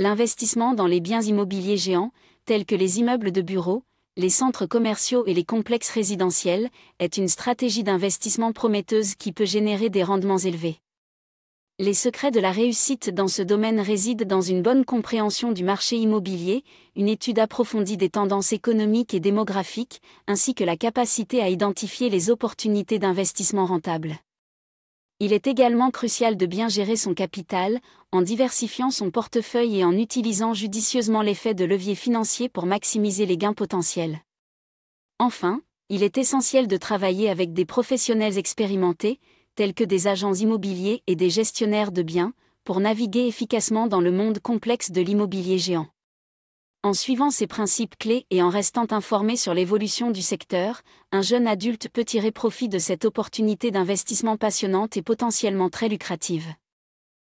l'investissement dans les biens immobiliers géants, tels que les immeubles de bureaux, les centres commerciaux et les complexes résidentiels, est une stratégie d'investissement prometteuse qui peut générer des rendements élevés. Les secrets de la réussite dans ce domaine résident dans une bonne compréhension du marché immobilier, une étude approfondie des tendances économiques et démographiques, ainsi que la capacité à identifier les opportunités d'investissement rentable. Il est également crucial de bien gérer son capital, en diversifiant son portefeuille et en utilisant judicieusement l'effet de levier financier pour maximiser les gains potentiels. Enfin, il est essentiel de travailler avec des professionnels expérimentés, tels que des agents immobiliers et des gestionnaires de biens, pour naviguer efficacement dans le monde complexe de l'immobilier géant. En suivant ces principes clés et en restant informé sur l'évolution du secteur, un jeune adulte peut tirer profit de cette opportunité d'investissement passionnante et potentiellement très lucrative.